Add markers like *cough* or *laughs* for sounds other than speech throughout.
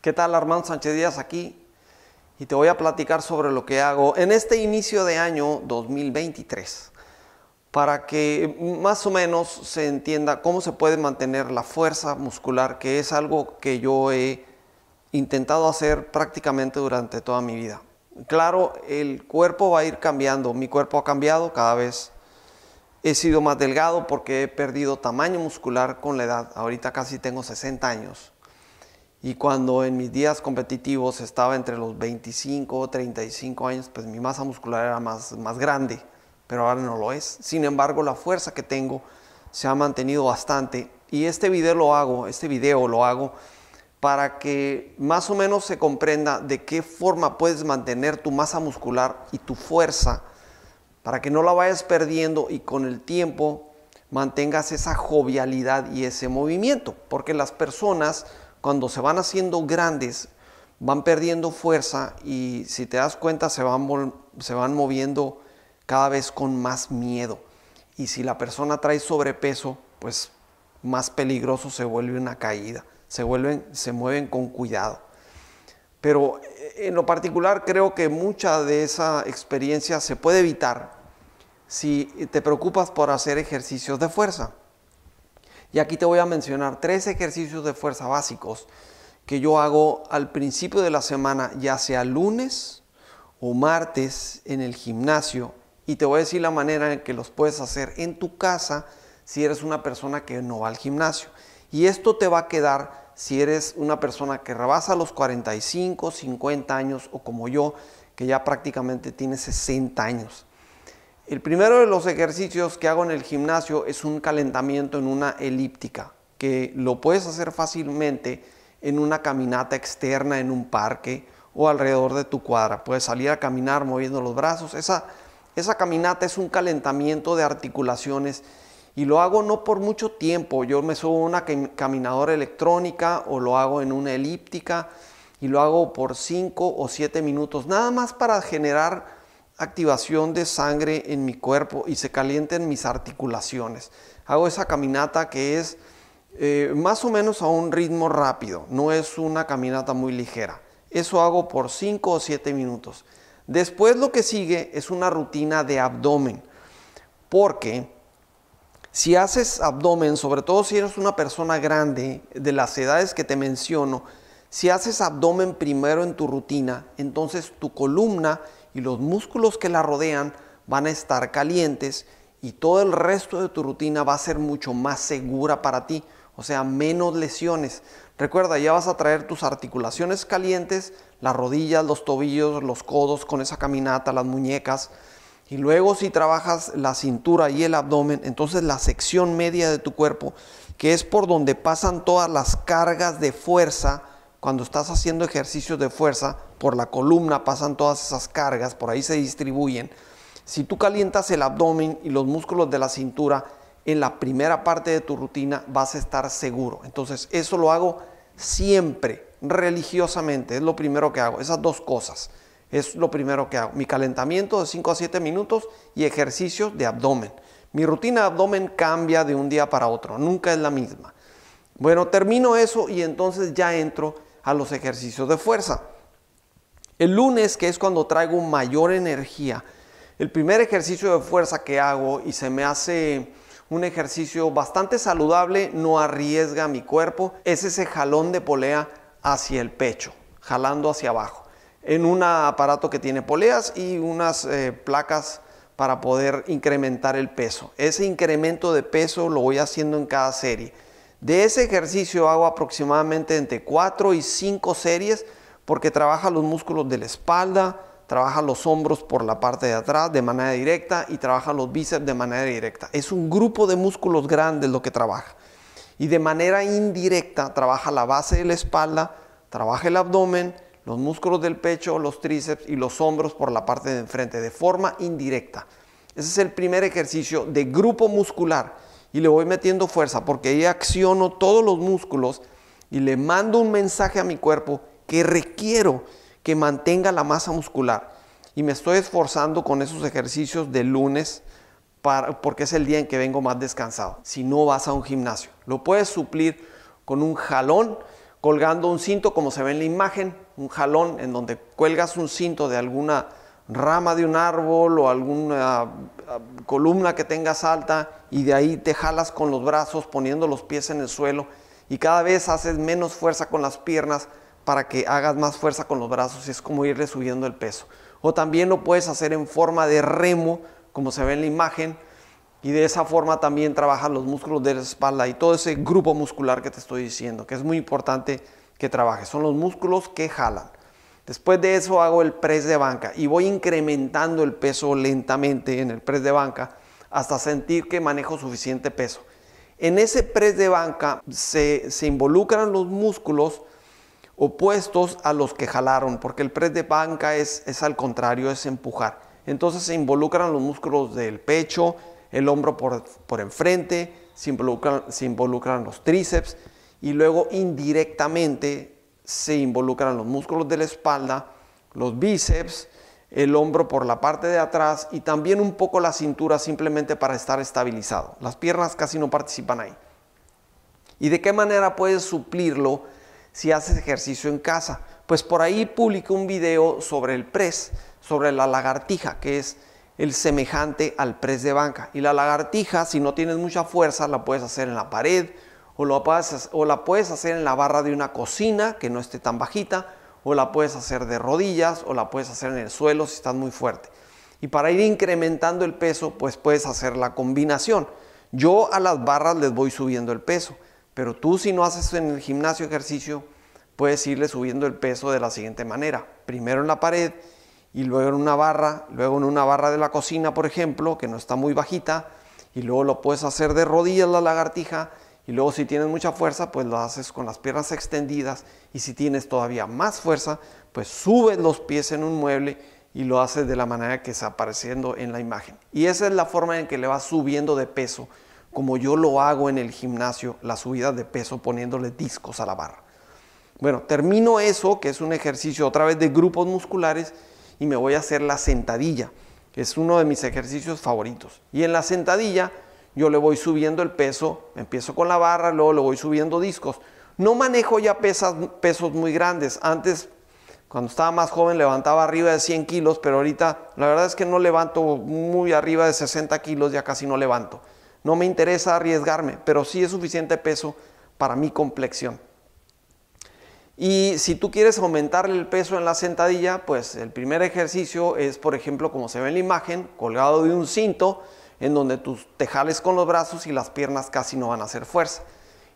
¿Qué tal Armando Sánchez Díaz aquí? Y te voy a platicar sobre lo que hago en este inicio de año 2023 para que más o menos se entienda cómo se puede mantener la fuerza muscular, que es algo que yo he intentado hacer prácticamente durante toda mi vida. Claro, el cuerpo va a ir cambiando, mi cuerpo ha cambiado cada vez. He sido más delgado porque he perdido tamaño muscular con la edad, ahorita casi tengo 60 años. Y cuando en mis días competitivos estaba entre los 25 o 35 años, pues mi masa muscular era más, más grande, pero ahora no lo es. Sin embargo, la fuerza que tengo se ha mantenido bastante y este video lo hago, este video lo hago para que más o menos se comprenda de qué forma puedes mantener tu masa muscular y tu fuerza para que no la vayas perdiendo y con el tiempo mantengas esa jovialidad y ese movimiento, porque las personas cuando se van haciendo grandes, van perdiendo fuerza y si te das cuenta se van, se van moviendo cada vez con más miedo. Y si la persona trae sobrepeso, pues más peligroso se vuelve una caída. Se, vuelven, se mueven con cuidado. Pero eh, en lo particular creo que mucha de esa experiencia se puede evitar si te preocupas por hacer ejercicios de fuerza. Y aquí te voy a mencionar tres ejercicios de fuerza básicos que yo hago al principio de la semana, ya sea lunes o martes en el gimnasio. Y te voy a decir la manera en que los puedes hacer en tu casa si eres una persona que no va al gimnasio. Y esto te va a quedar si eres una persona que rebasa los 45, 50 años o como yo, que ya prácticamente tiene 60 años. El primero de los ejercicios que hago en el gimnasio es un calentamiento en una elíptica, que lo puedes hacer fácilmente en una caminata externa en un parque o alrededor de tu cuadra. Puedes salir a caminar moviendo los brazos. Esa, caminata es un calentamiento de articulaciones y lo hago no por mucho tiempo. Yo me subo a una caminadora electrónica o lo hago en una elíptica y lo hago por 5 o 7 minutos, nada más para generar activación de sangre en mi cuerpo y se calienten mis articulaciones. Hago esa caminata que es eh, más o menos a un ritmo rápido, no es una caminata muy ligera. Eso hago por 5 o 7 minutos. Después lo que sigue es una rutina de abdomen, porque si haces abdomen, sobre todo si eres una persona grande de las edades que te menciono, si haces abdomen primero en tu rutina, entonces tu columna y los músculos que la rodean van a estar calientes y todo el resto de tu rutina va a ser mucho más segura para ti, o sea, menos lesiones. Recuerda, ya vas a traer tus articulaciones calientes, las rodillas, los tobillos, los codos con esa caminata, las muñecas. Y luego si trabajas la cintura y el abdomen, entonces la sección media de tu cuerpo, que es por donde pasan todas las cargas de fuerza, cuando estás haciendo ejercicios de fuerza, por la columna pasan todas esas cargas, por ahí se distribuyen. Si tú calientas el abdomen y los músculos de la cintura en la primera parte de tu rutina, vas a estar seguro. Entonces, eso lo hago siempre, religiosamente, es lo primero que hago, esas dos cosas. Es lo primero que hago. Mi calentamiento de 5 a 7 minutos y ejercicios de abdomen. Mi rutina de abdomen cambia de un día para otro, nunca es la misma. Bueno, termino eso y entonces ya entro a los ejercicios de fuerza. El lunes, que es cuando traigo mayor energía, el primer ejercicio de fuerza que hago y se me hace un ejercicio bastante saludable, no arriesga mi cuerpo, es ese jalón de polea hacia el pecho, jalando hacia abajo, en un aparato que tiene poleas y unas eh, placas para poder incrementar el peso. Ese incremento de peso lo voy haciendo en cada serie. De ese ejercicio hago aproximadamente entre 4 y 5 series porque trabaja los músculos de la espalda, trabaja los hombros por la parte de atrás de manera directa y trabaja los bíceps de manera directa. Es un grupo de músculos grandes lo que trabaja. Y de manera indirecta trabaja la base de la espalda, trabaja el abdomen, los músculos del pecho, los tríceps y los hombros por la parte de enfrente, de forma indirecta. Ese es el primer ejercicio de grupo muscular y le voy metiendo fuerza porque ahí acciono todos los músculos y le mando un mensaje a mi cuerpo que requiero que mantenga la masa muscular. Y me estoy esforzando con esos ejercicios de lunes porque es el día en que vengo más descansado. Si no vas a un gimnasio, lo puedes suplir con un jalón colgando un cinto como se ve en la imagen, un jalón en donde cuelgas un cinto de alguna rama de un árbol o alguna ah, ah, columna que tengas alta y de ahí te jalas con los brazos poniendo los pies en el suelo y cada vez haces menos fuerza con las piernas para que hagas más fuerza con los brazos, y es como irle subiendo el peso. O también lo puedes hacer en forma de remo, como se ve en la imagen, y de esa forma también trabajan los músculos de la espalda y todo ese grupo muscular que te estoy diciendo, que es muy importante que trabajes. Son los músculos que jalan. Después de eso hago el press de banca y voy incrementando el peso lentamente en el press de banca hasta sentir que manejo suficiente peso. En ese press de banca se, se involucran los músculos opuestos a los que jalaron, porque el press de banca es, al contrario, es empujar. Entonces se involucran los músculos del pecho, el hombro por, por enfrente, se involucran, se involucran los tríceps y luego indirectamente se involucran los músculos de la espalda, los bíceps, el hombro por la parte de atrás y también un poco la cintura simplemente para estar estabilizado. Las piernas casi no participan ahí. ¿Y de qué manera puedes suplirlo? si haces ejercicio en casa. Pues por ahí publico un video sobre el press, sobre la lagartija, que es el semejante al press de banca. Y la lagartija, si no tienes mucha fuerza, la puedes hacer en la pared o, o la puedes hacer en la barra de una cocina que no esté tan bajita, o la puedes hacer de rodillas o la puedes hacer en el suelo si estás muy fuerte. Y para ir incrementando el peso, pues puedes hacer la combinación. Yo a las barras les voy subiendo el peso pero tú si no haces en el gimnasio ejercicio, puedes irle subiendo el peso de la siguiente manera. Primero en la pared y luego en una barra, luego en una barra de la cocina, por ejemplo, que no está muy bajita, y luego lo puedes hacer de rodillas la lagartija, y luego si tienes mucha fuerza, pues lo haces con las piernas extendidas, y si tienes todavía más fuerza, pues subes los pies en un mueble y lo haces de la manera que está apareciendo en la imagen. Y esa es la forma en que le vas subiendo de peso como yo lo hago en el gimnasio, la subida de peso poniéndole discos a la barra. Bueno, termino eso, que es un ejercicio otra vez de grupos musculares, y me voy a hacer la sentadilla, que es uno de mis ejercicios favoritos. Y en la sentadilla yo le voy subiendo el peso, empiezo con la barra, luego le voy subiendo discos. No manejo ya pesas, pesos muy grandes. Antes, cuando estaba más joven, levantaba arriba de 100 kilos, pero ahorita la verdad es que no levanto muy arriba de 60 kilos, ya casi no levanto. No me interesa arriesgarme, pero sí es suficiente peso para mi complexión. Y si tú quieres aumentar el peso en la sentadilla, pues el primer ejercicio es, por ejemplo, como se ve en la imagen, colgado de un cinto, en donde tus tejales con los brazos y las piernas casi no van a hacer fuerza.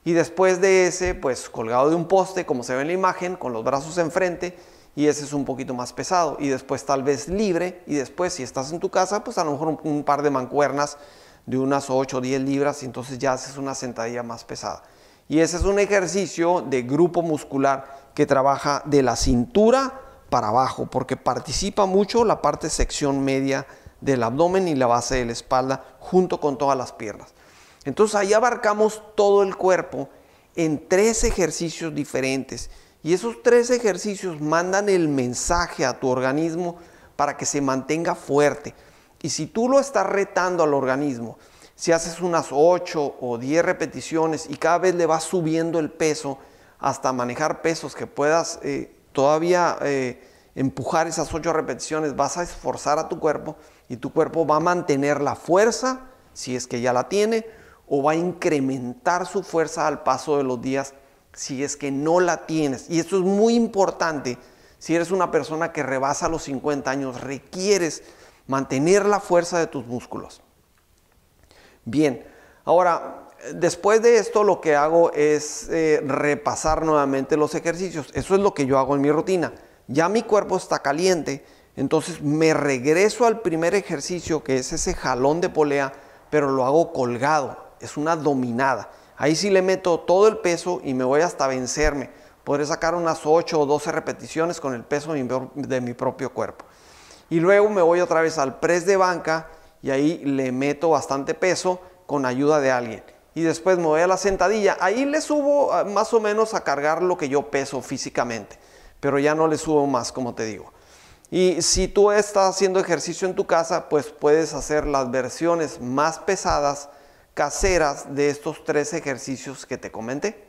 Y después de ese, pues colgado de un poste, como se ve en la imagen, con los brazos enfrente, y ese es un poquito más pesado. Y después tal vez libre, y después si estás en tu casa, pues a lo mejor un par de mancuernas de unas 8 o 10 libras y entonces ya haces una sentadilla más pesada. Y ese es un ejercicio de grupo muscular que trabaja de la cintura para abajo, porque participa mucho la parte sección media del abdomen y la base de la espalda junto con todas las piernas. Entonces ahí abarcamos todo el cuerpo en tres ejercicios diferentes y esos tres ejercicios mandan el mensaje a tu organismo para que se mantenga fuerte. Y si tú lo estás retando al organismo, si haces unas 8 o 10 repeticiones y cada vez le vas subiendo el peso hasta manejar pesos que puedas eh, todavía eh, empujar esas 8 repeticiones, vas a esforzar a tu cuerpo y tu cuerpo va a mantener la fuerza, si es que ya la tiene, o va a incrementar su fuerza al paso de los días si es que no la tienes. Y esto es muy importante. Si eres una persona que rebasa los 50 años, requieres mantener la fuerza de tus músculos. Bien, ahora, después de esto lo que hago es eh, repasar nuevamente los ejercicios. Eso es lo que yo hago en mi rutina. Ya mi cuerpo está caliente, entonces me regreso al primer ejercicio que es ese jalón de polea, pero lo hago colgado, es una dominada. Ahí sí le meto todo el peso y me voy hasta vencerme. Podré sacar unas 8 o 12 repeticiones con el peso de mi propio cuerpo. Y luego me voy otra vez al press de banca y ahí le meto bastante peso con ayuda de alguien. Y después me voy a la sentadilla. Ahí le subo ah, más o menos a cargar lo que yo peso físicamente. Pero ya no le subo más, como te digo. Y si tú estás haciendo ejercicio en tu casa, pues puedes hacer las versiones más pesadas, caseras, de estos tres ejercicios que te comenté.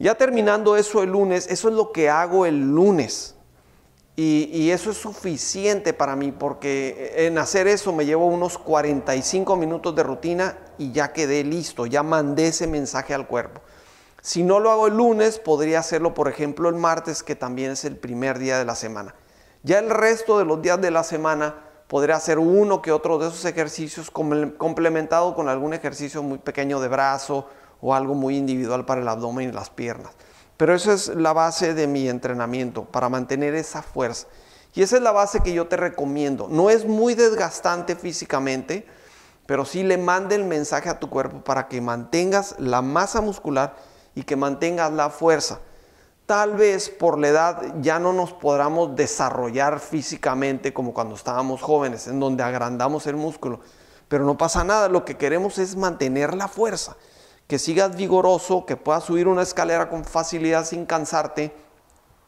Ya terminando eso el lunes, eso es lo que hago el lunes. Y, eso es suficiente para mí porque en hacer eso me llevo unos 45 minutos de rutina y ya quedé listo, ya mandé ese mensaje al cuerpo. Si no lo hago el lunes, podría hacerlo por ejemplo el martes, que también es el primer día de la semana. Ya el resto de los días de la semana podría hacer uno que otro de esos ejercicios complementado con algún ejercicio muy pequeño de brazo o algo muy individual para el abdomen y las piernas. Pero esa es la base de mi entrenamiento, para mantener esa fuerza. Y esa es la base que yo te recomiendo. No es muy desgastante físicamente, pero sí le manda el mensaje a tu cuerpo para que mantengas la masa muscular y que mantengas la fuerza. Tal vez por la edad ya no nos podamos desarrollar físicamente como cuando estábamos jóvenes, en donde agrandamos el músculo, pero no pasa nada, lo que queremos es mantener la fuerza que sigas vigoroso, que puedas subir una escalera con facilidad sin cansarte,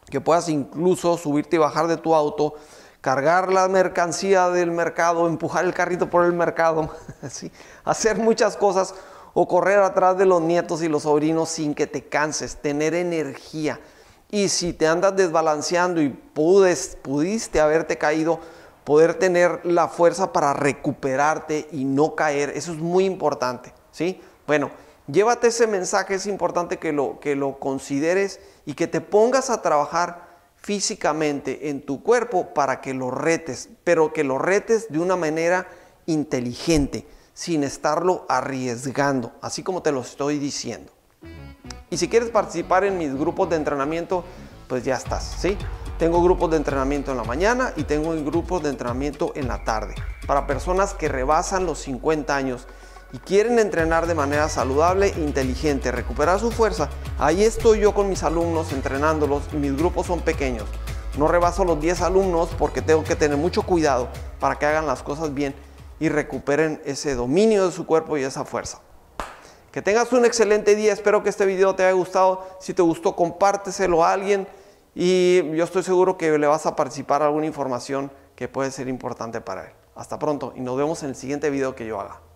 que puedas incluso subirte y bajar de tu auto, cargar la mercancía del mercado, empujar el carrito por el mercado, *laughs* ¿sí? hacer muchas cosas o correr atrás de los nietos y los sobrinos sin que te canses, tener energía. Y si te andas desbalanceando y pudes, pudiste haberte caído, poder tener la fuerza para recuperarte y no caer, eso es muy importante, ¿sí? Bueno, Llévate ese mensaje, es importante que lo, que lo consideres y que te pongas a trabajar físicamente en tu cuerpo para que lo retes, pero que lo retes de una manera inteligente, sin estarlo arriesgando, así como te lo estoy diciendo. Y si quieres participar en mis grupos de entrenamiento, pues ya estás, ¿sí? Tengo grupos de entrenamiento en la mañana y tengo grupos de entrenamiento en la tarde para personas que rebasan los 50 años y quieren entrenar de manera saludable inteligente, recuperar su fuerza, ahí estoy yo con mis alumnos entrenándolos mis grupos son pequeños. No rebaso los 10 alumnos porque tengo que tener mucho cuidado para que hagan las cosas bien y recuperen ese dominio de su cuerpo y esa fuerza. Que tengas un excelente día, espero que este video te haya gustado. Si te gustó, compárteselo a alguien y yo estoy seguro que le vas a participar alguna información que puede ser importante para él. Hasta pronto y nos vemos en el siguiente video que yo haga.